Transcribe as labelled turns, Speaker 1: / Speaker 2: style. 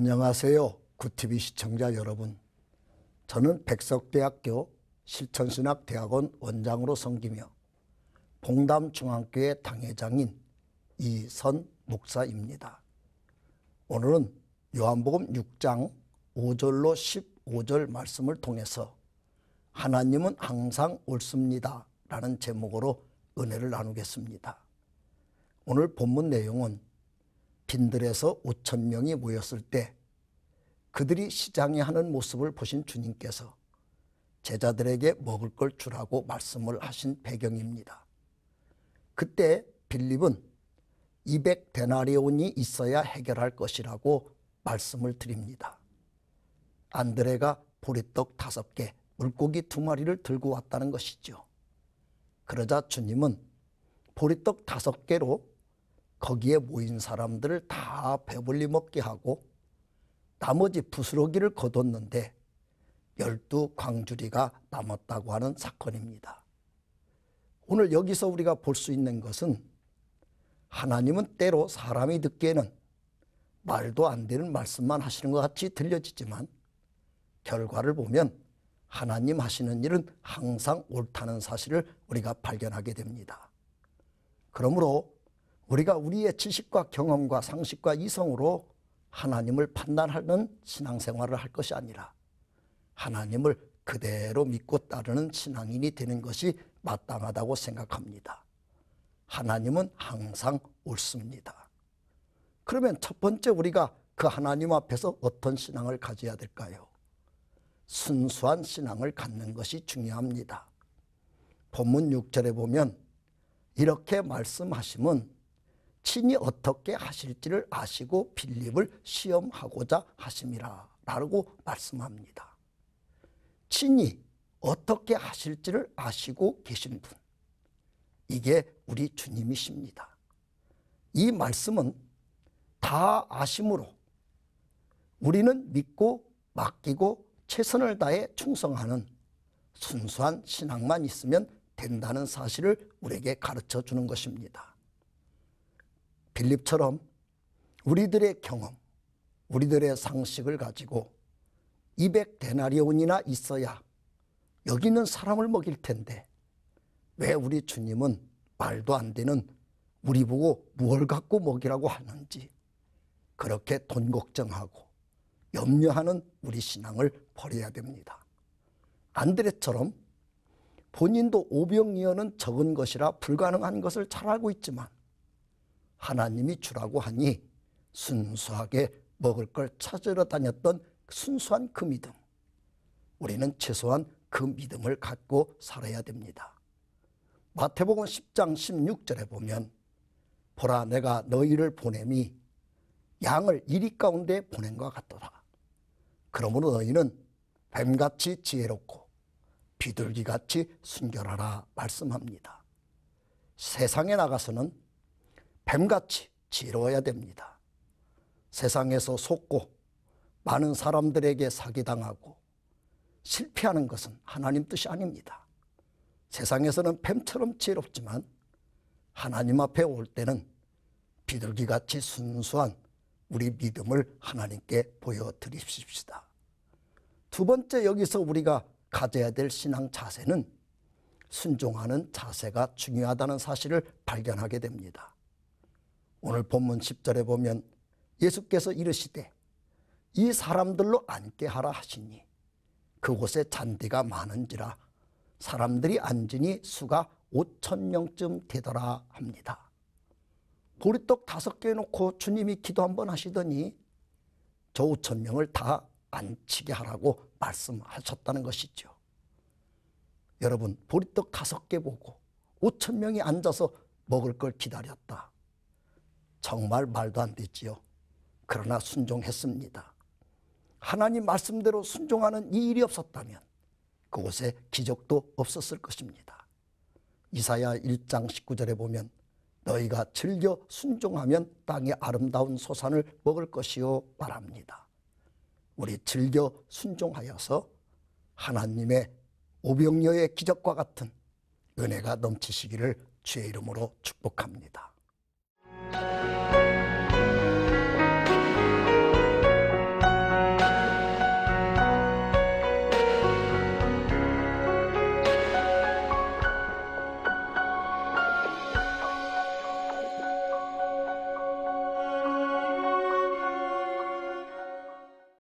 Speaker 1: 안녕하세요. 구티비 시청자 여러분. 저는 백석대학교 실천신학대학원 원장으로 섬기며 봉담중앙교회 당회장인 이선 목사입니다. 오늘은 요한복음 6장 5절로 15절 말씀을 통해서 하나님은 항상 옳습니다. 라는 제목으로 은혜를 나누겠습니다. 오늘 본문 내용은 빈들에서 5천 명이 모였을 때 그들이 시장에 하는 모습을 보신 주님께서 제자들에게 먹을 걸 주라고 말씀을 하신 배경입니다. 그때 빌립은 200데나리온이 있어야 해결할 것이라고 말씀을 드립니다. 안드레가 보리떡 다섯 개, 물고기 두 마리를 들고 왔다는 것이죠. 그러자 주님은 보리떡 다섯 개로 거기에 모인 사람들을 다 배불리 먹게 하고 나머지 부스러기를 거뒀는데 열두 광주리가 남았다고 하는 사건입니다. 오늘 여기서 우리가 볼 수 있는 것은 하나님은 때로 사람이 듣기에는 말도 안 되는 말씀만 하시는 것 같이 들려지지만 결과를 보면 하나님 하시는 일은 항상 옳다는 사실을 우리가 발견하게 됩니다. 그러므로 우리가 우리의 지식과 경험과 상식과 이성으로 하나님을 판단하는 신앙생활을 할 것이 아니라 하나님을 그대로 믿고 따르는 신앙인이 되는 것이 마땅하다고 생각합니다. 하나님은 항상 옳습니다. 그러면 첫 번째 우리가 그 하나님 앞에서 어떤 신앙을 가져야 될까요? 순수한 신앙을 갖는 것이 중요합니다. 본문 6절에 보면 이렇게 말씀하심은 친히 어떻게 하실지를 아시고 빌립을 시험하고자 하심이라 라고 말씀합니다. 친히 어떻게 하실지를 아시고 계신 분 이게 우리 주님이십니다. 이 말씀은 다 아심으로 우리는 믿고 맡기고 최선을 다해 충성하는 순수한 신앙만 있으면 된다는 사실을 우리에게 가르쳐 주는 것입니다. 빌립처럼 우리들의 경험, 우리들의 상식을 가지고 200데나리온이나 있어야 여기 있는 사람을 먹일 텐데 왜 우리 주님은 말도 안 되는 우리 보고 무얼 갖고 먹이라고 하는지 그렇게 돈 걱정하고 염려하는 우리 신앙을 버려야 됩니다. 안드레처럼 본인도 오병이어는 적은 것이라 불가능한 것을 잘 알고 있지만 하나님이 주라고 하니 순수하게 먹을 걸 찾으러 다녔던 순수한 그 믿음. 우리는 최소한 그 믿음을 갖고 살아야 됩니다. 마태복음 10장 16절에 보면 보라 내가 너희를 보냄이 양을 이리 가운데 보낸 것 같더라. 그러므로 너희는 뱀같이 지혜롭고 비둘기같이 순결하라 말씀합니다. 세상에 나가서는 뱀같이 지루해야 됩니다. 세상에서 속고 많은 사람들에게 사기당하고 실패하는 것은 하나님 뜻이 아닙니다. 세상에서는 뱀처럼 지롭지만 하나님 앞에 올 때는 비둘기같이 순수한 우리 믿음을 하나님께 보여드립시다. 두 번째 여기서 우리가 가져야 될 신앙 자세는 순종하는 자세가 중요하다는 사실을 발견하게 됩니다. 오늘 본문 10절에 보면 예수께서 이르시되 이 사람들로 앉게 하라 하시니 그곳에 잔디가 많은지라 사람들이 앉으니 수가 5천 명쯤 되더라 합니다. 보리떡 다섯 개 놓고 주님이 기도 한번 하시더니 저 5천 명을 다 앉히게 하라고 말씀하셨다는 것이죠. 여러분 보리떡 다섯 개 보고 5천 명이 앉아서 먹을 걸 기다렸다. 정말 말도 안 됐지요. 그러나 순종했습니다. 하나님 말씀대로 순종하는 이 일이 없었다면 그곳에 기적도 없었을 것입니다. 이사야 1장 19절에 보면 너희가 즐겨 순종하면 땅의 아름다운 소산을 먹을 것이요 말합니다. 우리 즐겨 순종하여서 하나님의 오병여의 기적과 같은 은혜가 넘치시기를 주의 이름으로 축복합니다.